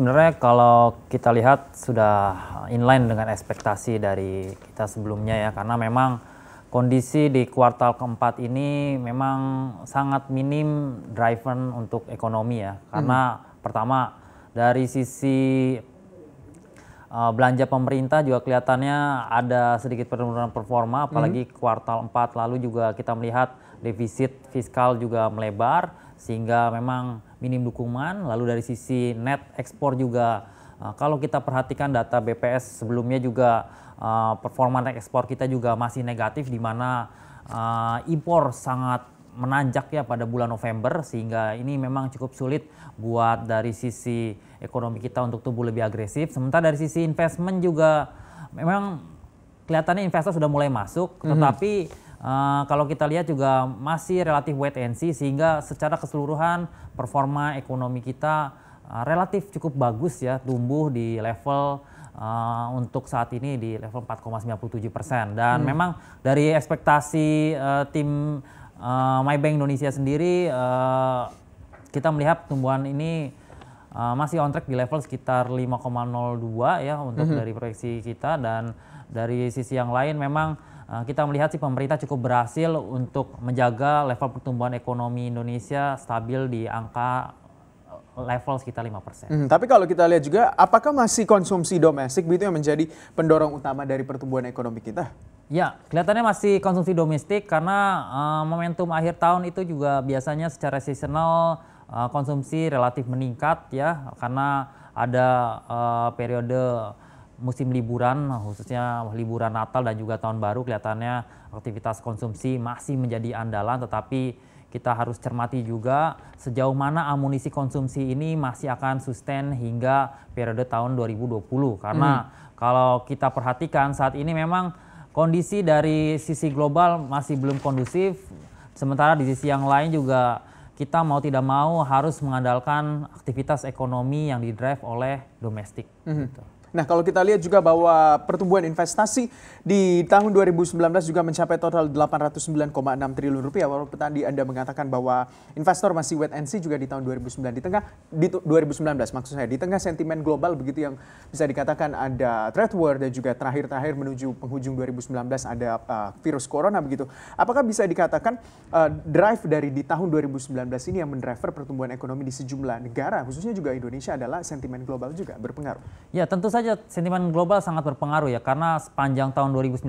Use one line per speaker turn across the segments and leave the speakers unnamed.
sebenarnya kalau kita lihat sudah inline dengan ekspektasi dari kita sebelumnya ya karena memang kondisi di kuartal keempat ini memang sangat minim driven untuk ekonomi ya karena hmm. pertama dari sisi Eh, belanja pemerintah juga kelihatannya ada sedikit penurunan performa mhm. apalagi hmm. kuartal 4 lalu juga kita melihat defisit fiskal juga melebar sehingga memang minim dukungan lalu dari sisi net ekspor juga eh, kalau kita perhatikan data BPS sebelumnya juga eh, performa net ekspor kita juga masih negatif di mana impor sangat menanjak ya pada bulan November sehingga ini memang cukup sulit buat dari sisi ekonomi kita untuk tumbuh lebih agresif. Sementara dari sisi investment juga memang kelihatannya investor sudah mulai masuk, mhm. tetapi mm -hmm. Uh, kalau kita lihat juga masih relatif wait and see sehingga secara keseluruhan performa ekonomi kita uh, relatif cukup bagus ya tumbuh di level uh, untuk saat ini di level 4,97 persen dan hmm. memang dari ekspektasi uh, tim uh, MyBank Indonesia sendiri uh, kita melihat tumbuhan ini uh, masih on track di level sekitar 5,02 ya untuk mm -hmm. dari proyeksi kita dan dari sisi yang lain memang eh, kita melihat sih pemerintah cukup berhasil untuk menjaga level pertumbuhan ekonomi Indonesia stabil di angka eh, level sekitar 5%. Hmm, tapi
kalau kita lihat juga, apakah masih konsumsi domestik begitu yang menjadi pendorong utama dari pertumbuhan ekonomi kita?
Ya, kelihatannya masih konsumsi domestik karena uh, momentum akhir tahun itu juga biasanya secara seasonal Eh, konsumsi relatif meningkat ya karena ada uh, periode musim liburan khususnya liburan Natal dan juga tahun baru kelihatannya aktivitas konsumsi masih menjadi andalan tetapi kita harus cermati juga sejauh mana amunisi konsumsi ini masih akan sustain hingga periode tahun 2020 karena hmm. kalau kita perhatikan saat ini memang kondisi dari sisi global masih belum kondusif sementara di sisi yang lain juga kita mau tidak mau harus mengandalkan aktivitas ekonomi yang didrive
oleh domestik. Mm -hmm. gitu. Nah, kalau kita lihat juga bahwa pertumbuhan investasi di tahun 2019 juga mencapai total 809,6 triliun rupiah. Walaupun tadi Anda mengatakan bahwa investor masih wait and see juga di tahun 2009 di tengah di 2019 maksud saya di tengah sentimen global begitu yang bisa dikatakan ada trade war dan juga terakhir-terakhir menuju penghujung 2019 ada uh, virus corona begitu. Apakah bisa dikatakan uh, drive dari di tahun 2019 ini yang mendriver pertumbuhan ekonomi di sejumlah negara khususnya juga Indonesia adalah sentimen global juga berpengaruh?
Ya, tentu saja saja sentimen global sangat berpengaruh ya karena sepanjang tahun 2019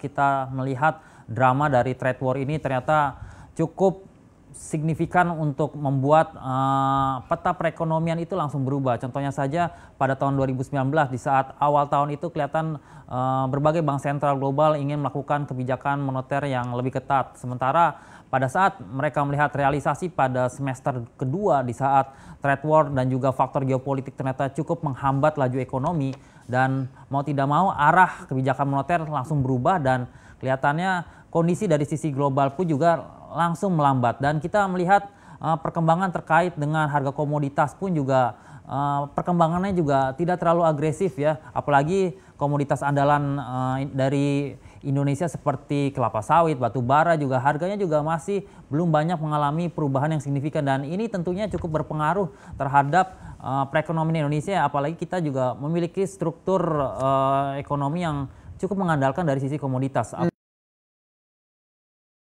kita melihat drama dari trade war ini ternyata cukup signifikan untuk membuat uh, peta perekonomian itu langsung berubah. Contohnya saja pada tahun 2019 di saat awal tahun itu kelihatan uh, berbagai bank sentral global ingin melakukan kebijakan moneter yang lebih ketat. Sementara pada saat mereka melihat realisasi pada semester kedua di saat trade war dan juga faktor geopolitik ternyata cukup menghambat laju ekonomi dan mau tidak mau arah kebijakan moneter langsung berubah dan kelihatannya kondisi dari sisi global pun juga langsung melambat dan kita melihat eh, perkembangan terkait dengan harga komoditas pun juga Eh, perkembangannya juga tidak terlalu agresif ya. Apalagi komoditas andalan uh, dari Indonesia seperti kelapa sawit, batu bara juga harganya juga masih belum banyak mengalami perubahan yang signifikan dan ini tentunya cukup berpengaruh terhadap uh, perekonomian Indonesia apalagi kita juga memiliki struktur uh, ekonomi yang cukup mengandalkan dari sisi komoditas. Hmm.